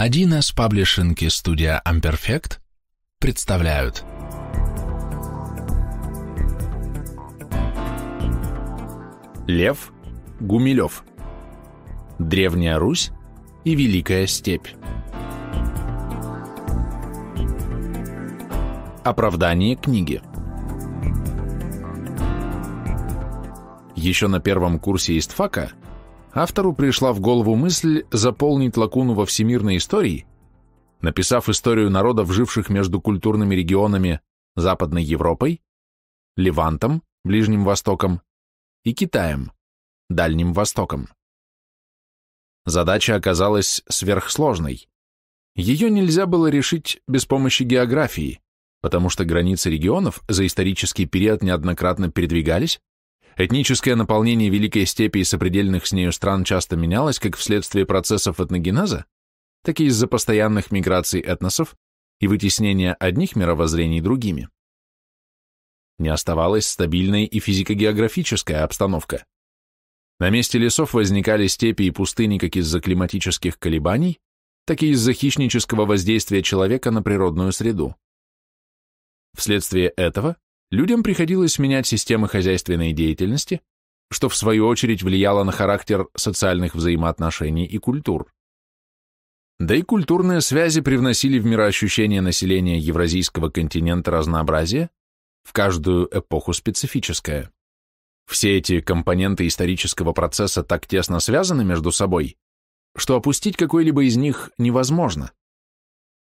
Один из паблишинки студия Amperfect представляют. Лев Гумилев. Древняя Русь и Великая Степь. Оправдание книги. Еще на первом курсе истфака – автору пришла в голову мысль заполнить лакуну во всемирной истории, написав историю народов, живших между культурными регионами Западной Европой, Левантом, Ближним Востоком и Китаем, Дальним Востоком. Задача оказалась сверхсложной. Ее нельзя было решить без помощи географии, потому что границы регионов за исторический период неоднократно передвигались, Этническое наполнение Великой Степи и сопредельных с нею стран часто менялось как вследствие процессов этногенеза, так и из-за постоянных миграций этносов и вытеснения одних мировоззрений другими. Не оставалась стабильной и физико-географическая обстановка. На месте лесов возникали степи и пустыни как из-за климатических колебаний, так и из-за хищнического воздействия человека на природную среду. Вследствие этого людям приходилось менять системы хозяйственной деятельности, что в свою очередь влияло на характер социальных взаимоотношений и культур. Да и культурные связи привносили в мироощущение населения Евразийского континента разнообразие, в каждую эпоху специфическое. Все эти компоненты исторического процесса так тесно связаны между собой, что опустить какой-либо из них невозможно.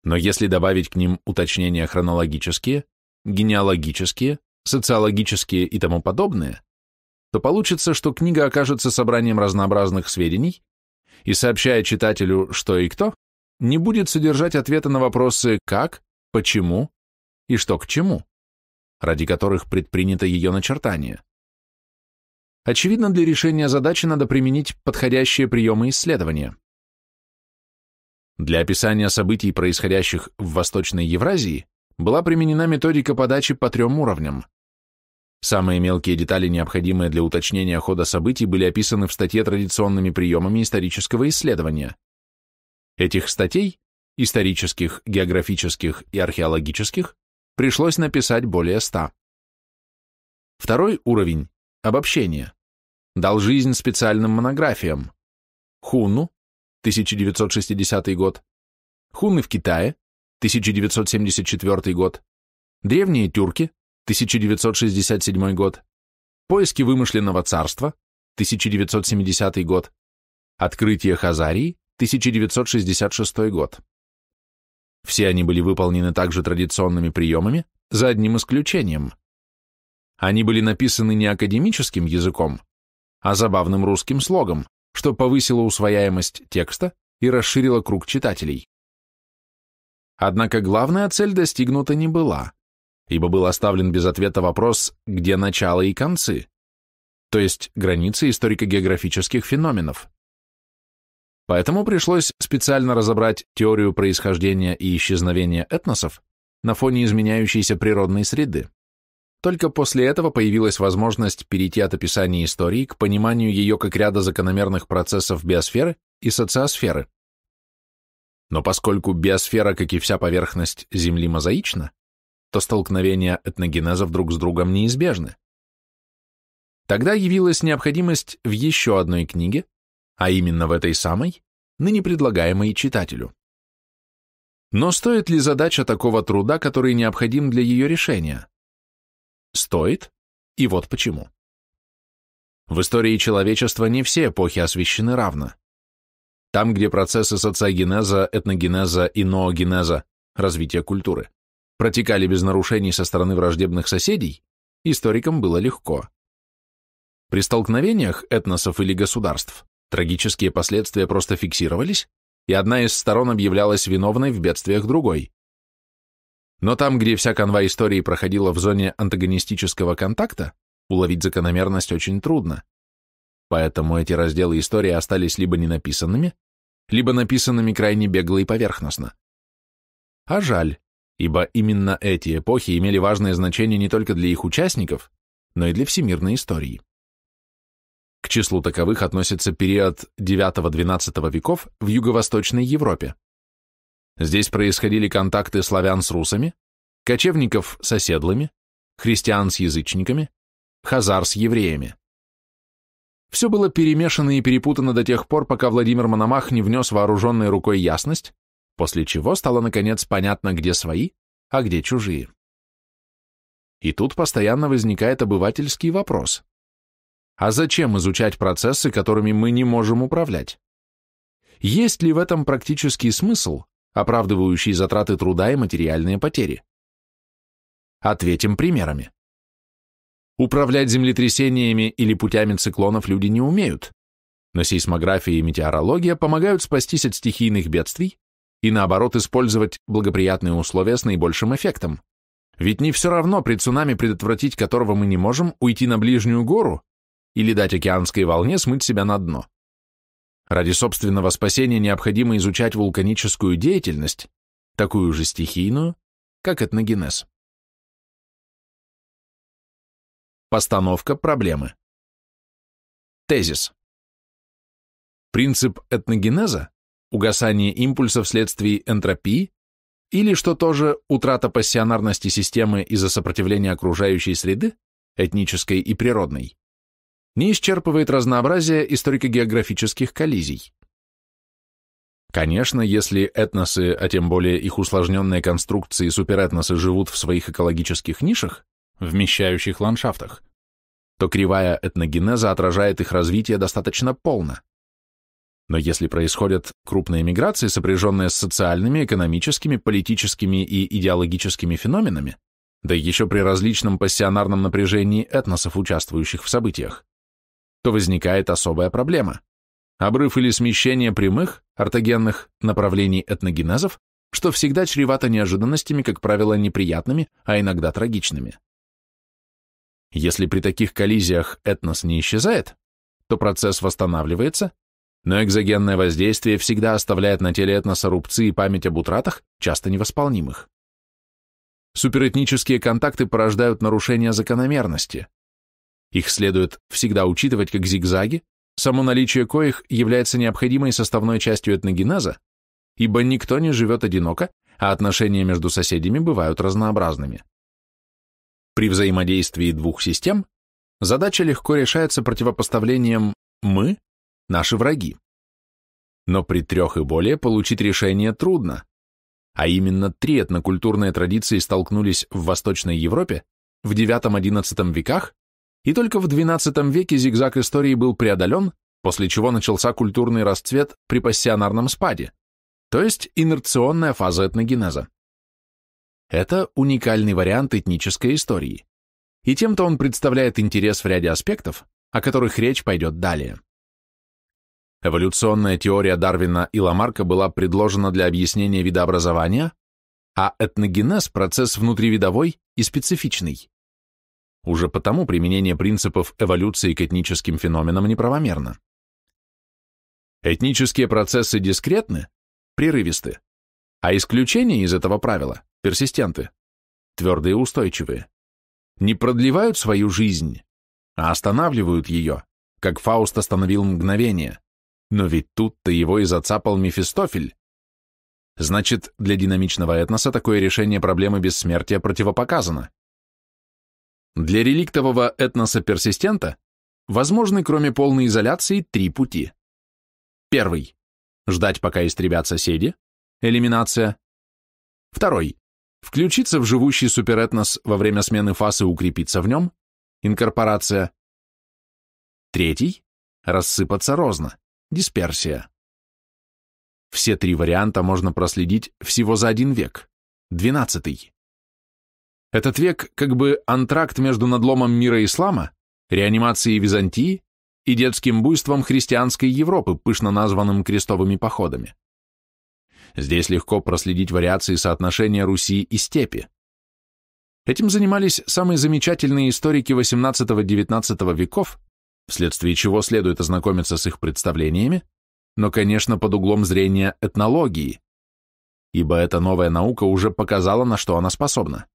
Но если добавить к ним уточнения хронологические, генеалогические, социологические и тому подобное, то получится, что книга окажется собранием разнообразных сведений и, сообщая читателю, что и кто, не будет содержать ответа на вопросы «как», «почему» и «что к чему», ради которых предпринято ее начертание. Очевидно, для решения задачи надо применить подходящие приемы исследования. Для описания событий, происходящих в Восточной Евразии, была применена методика подачи по трем уровням. Самые мелкие детали, необходимые для уточнения хода событий, были описаны в статье традиционными приемами исторического исследования. Этих статей, исторических, географических и археологических, пришлось написать более ста. Второй уровень – обобщение. Дал жизнь специальным монографиям. Хуну, 1960 год, Хуны в Китае, 1974 год, Древние тюрки, 1967 год, Поиски вымышленного царства, 1970 год, Открытие Хазарии, 1966 год. Все они были выполнены также традиционными приемами, за одним исключением. Они были написаны не академическим языком, а забавным русским слогом, что повысило усвояемость текста и расширило круг читателей. Однако главная цель достигнута не была, ибо был оставлен без ответа вопрос, где начало и концы, то есть границы историко-географических феноменов. Поэтому пришлось специально разобрать теорию происхождения и исчезновения этносов на фоне изменяющейся природной среды. Только после этого появилась возможность перейти от описания истории к пониманию ее как ряда закономерных процессов биосферы и социосферы. Но поскольку биосфера, как и вся поверхность Земли, мозаична, то столкновения этногенезов друг с другом неизбежны. Тогда явилась необходимость в еще одной книге, а именно в этой самой, ныне предлагаемой читателю. Но стоит ли задача такого труда, который необходим для ее решения? Стоит, и вот почему. В истории человечества не все эпохи освещены равно там, где процессы социогенеза, этногенеза и ноогенеза, развития культуры, протекали без нарушений со стороны враждебных соседей, историкам было легко. При столкновениях этносов или государств трагические последствия просто фиксировались, и одна из сторон объявлялась виновной в бедствиях другой. Но там, где вся канва истории проходила в зоне антагонистического контакта, уловить закономерность очень трудно. Поэтому эти разделы истории остались либо ненаписанными, либо написанными крайне бегло и поверхностно. А жаль, ибо именно эти эпохи имели важное значение не только для их участников, но и для всемирной истории. К числу таковых относится период IX-XII веков в Юго-Восточной Европе. Здесь происходили контакты славян с русами, кочевников с оседлыми, христиан с язычниками, хазар с евреями. Все было перемешано и перепутано до тех пор, пока Владимир Мономах не внес вооруженной рукой ясность, после чего стало, наконец, понятно, где свои, а где чужие. И тут постоянно возникает обывательский вопрос. А зачем изучать процессы, которыми мы не можем управлять? Есть ли в этом практический смысл, оправдывающий затраты труда и материальные потери? Ответим примерами. Управлять землетрясениями или путями циклонов люди не умеют, но сейсмография и метеорология помогают спастись от стихийных бедствий и, наоборот, использовать благоприятные условия с наибольшим эффектом. Ведь не все равно при цунами, предотвратить которого мы не можем, уйти на ближнюю гору или дать океанской волне смыть себя на дно. Ради собственного спасения необходимо изучать вулканическую деятельность, такую же стихийную, как этногенез. Постановка проблемы. Тезис. Принцип этногенеза – угасание импульса вследствие энтропии или, что тоже, утрата пассионарности системы из-за сопротивления окружающей среды, этнической и природной, не исчерпывает разнообразие историко-географических коллизий. Конечно, если этносы, а тем более их усложненные конструкции суперэтносы живут в своих экологических нишах, вмещающих ландшафтах, то кривая этногенеза отражает их развитие достаточно полно. Но если происходят крупные миграции, сопряженные с социальными, экономическими, политическими и идеологическими феноменами, да еще при различном пассионарном напряжении этносов, участвующих в событиях, то возникает особая проблема. Обрыв или смещение прямых, ортогенных направлений этногенезов, что всегда чревато неожиданностями, как правило, неприятными, а иногда трагичными. Если при таких коллизиях этнос не исчезает, то процесс восстанавливается, но экзогенное воздействие всегда оставляет на теле этноса рубцы и память об утратах, часто невосполнимых. Суперэтнические контакты порождают нарушение закономерности. Их следует всегда учитывать как зигзаги, само наличие коих является необходимой составной частью этногенеза, ибо никто не живет одиноко, а отношения между соседями бывают разнообразными. При взаимодействии двух систем задача легко решается противопоставлением «мы» — наши враги. Но при трех и более получить решение трудно, а именно три этнокультурные традиции столкнулись в Восточной Европе в IX-XI веках, и только в XII веке зигзаг истории был преодолен, после чего начался культурный расцвет при пассионарном спаде, то есть инерционная фаза этногенеза. Это уникальный вариант этнической истории. И тем-то он представляет интерес в ряде аспектов, о которых речь пойдет далее. Эволюционная теория Дарвина и Ламарка была предложена для объяснения видообразования, а этногенез – процесс внутривидовой и специфичный. Уже потому применение принципов эволюции к этническим феноменам неправомерно. Этнические процессы дискретны, прерывисты, а исключение из этого правила персистенты, твердые и устойчивые, не продлевают свою жизнь, а останавливают ее, как Фауст остановил мгновение. Но ведь тут-то его и зацапал Мефистофель. Значит, для динамичного этноса такое решение проблемы бессмертия противопоказано. Для реликтового этноса-персистента возможны, кроме полной изоляции, три пути. Первый. Ждать, пока истребят соседи. Элиминация. Второй включиться в живущий суперэтнос во время смены фасы укрепиться в нем, инкорпорация. Третий – рассыпаться розно, дисперсия. Все три варианта можно проследить всего за один век, двенадцатый. Этот век как бы антракт между надломом мира ислама, реанимацией Византии и детским буйством христианской Европы, пышно названным крестовыми походами. Здесь легко проследить вариации соотношения Руси и степи. Этим занимались самые замечательные историки XVIII-XIX веков, вследствие чего следует ознакомиться с их представлениями, но, конечно, под углом зрения этнологии, ибо эта новая наука уже показала, на что она способна.